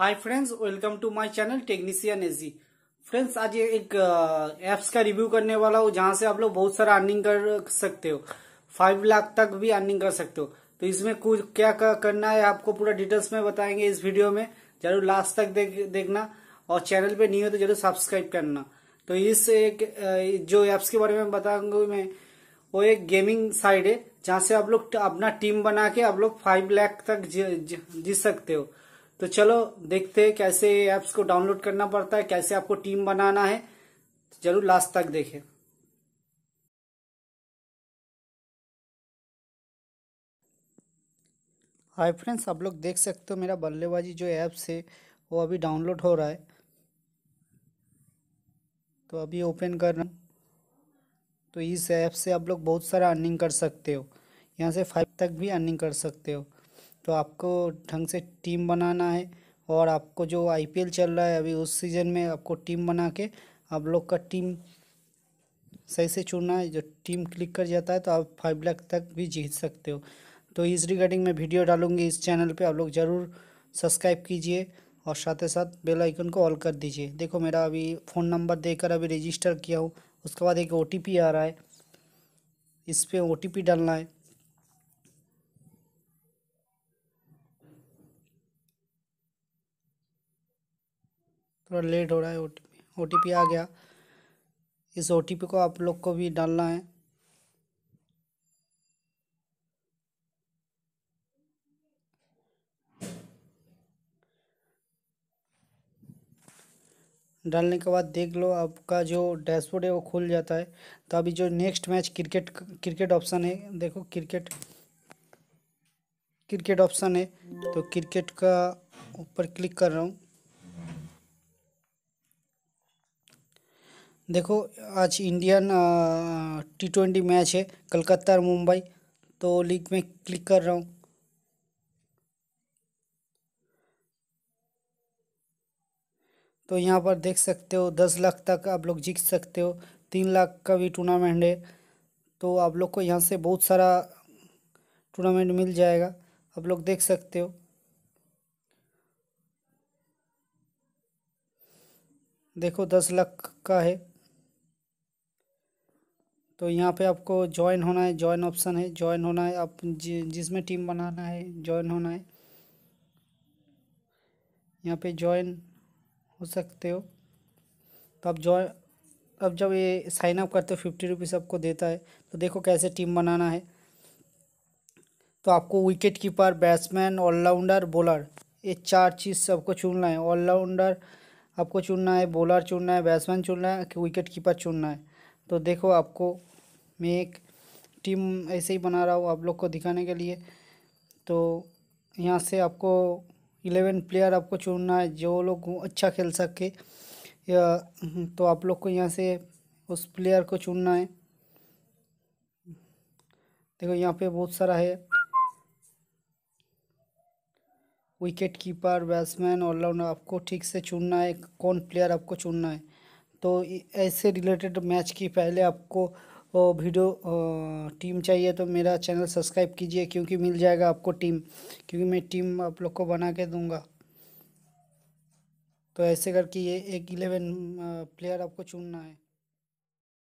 hi friends welcome to my channel technician AG friends आज ये एक एप्स uh, का रिव्यू करने वाला हूँ जहाँ से आप लोग बहुत सारा अर्निंग कर सकते हो फाइव लाख तक भी अर्निंग कर सकते हो तो इसमें कुछ क्या करना है आपको पूरा डिटेल्स में बताएंगे इस वीडियो में जरूर लास्ट तक देख, देखना और चैनल पे नहीं हो तो जरूर सब्सक्राइब करना तो इस एक uh, जो एप्स के बारे में बताऊंगा मैं वो एक गेमिंग साइड है जहाँ से आप लोग अपना टीम बना के आप लोग फाइव लाख तक जीत सकते हो तो चलो देखते हैं कैसे ऐप्स को डाउनलोड करना पड़ता है कैसे आपको टीम बनाना है जरूर लास्ट तक देखें हाय फ्रेंड्स आप लोग देख सकते हो मेरा बल्लेबाजी जो ऐप्स है वो अभी डाउनलोड हो रहा है तो अभी ओपन कर रहा हूँ तो इस ऐप से आप लोग बहुत सारा अर्निंग कर सकते हो यहाँ से फाइव तक भी अर्निंग कर सकते हो तो आपको ढंग से टीम बनाना है और आपको जो आईपीएल चल रहा है अभी उस सीज़न में आपको टीम बना के आप लोग का टीम सही से चुनना है जो टीम क्लिक कर जाता है तो आप फाइव लाख तक भी जीत सकते हो तो इस रिगार्डिंग मैं वीडियो डालूंगी इस चैनल पे आप लोग ज़रूर सब्सक्राइब कीजिए और साथ ही साथ बेल आइकन को ऑल कर दीजिए देखो मेरा अभी फ़ोन नंबर देकर अभी रजिस्टर किया हूँ उसके बाद एक ओ आ रहा है इस पर ओ डालना है थोड़ा लेट हो रहा है ओ टी आ गया इस ओ को आप लोग को भी डालना है डालने के बाद देख लो आपका जो डैशबोर्ड है वो खुल जाता है तो अभी जो next match cricket cricket option है देखो क्रिकेट क्रिकेट ऑप्शन है तो क्रिकेट का ऊपर क्लिक कर रहा हूँ देखो आज इंडियन टी ट्वेंटी मैच है कलकत्ता और मुंबई तो लीग में क्लिक कर रहा हूँ तो यहाँ पर देख सकते हो दस लाख तक आप लोग जीत सकते हो तीन लाख का भी टूर्नामेंट है तो आप लोग को यहाँ से बहुत सारा टूर्नामेंट मिल जाएगा आप लोग देख सकते हो देखो दस लाख का है तो यहाँ पे आपको ज्वाइन होना है ज्वाइन ऑप्शन है ज्वाइन होना है आप जिसमें टीम बनाना है ज्वाइन होना है यहाँ पे ज्वाइन हो सकते हो तो आप ज्वाइन अब जब ये साइन अप करते हो फिफ्टी रुपीज़ आपको देता है तो देखो कैसे टीम बनाना है तो आपको wicket keeper batsman all rounder bowler ये चार चीज़ सबको चुनना है ऑलराउंडर आपको चुनना है बॉलर चुनना है बैट्समैन चुनना है कि विकेट कीपर चुनना है तो देखो आपको मैं एक टीम ऐसे ही बना रहा हूँ आप लोग को दिखाने के लिए तो यहाँ से आपको इलेवन प्लेयर आपको चुनना है जो लोग अच्छा खेल सके या हम्म, तो आप लोग को यहाँ से उस प्लेयर को चुनना है देखो यहाँ पे बहुत सारा है विकेट कीपर बैट्समैन ऑलराउंडर आपको ठीक से चुनना है कौन प्लेयर आपको चुनना है तो ऐसे रिलेटेड मैच की पहले आपको वीडियो टीम चाहिए तो मेरा चैनल सब्सक्राइब कीजिए क्योंकि मिल जाएगा आपको टीम क्योंकि मैं टीम आप लोग को बना के दूंगा तो ऐसे करके ये एक इलेवन प्लेयर आपको चुनना है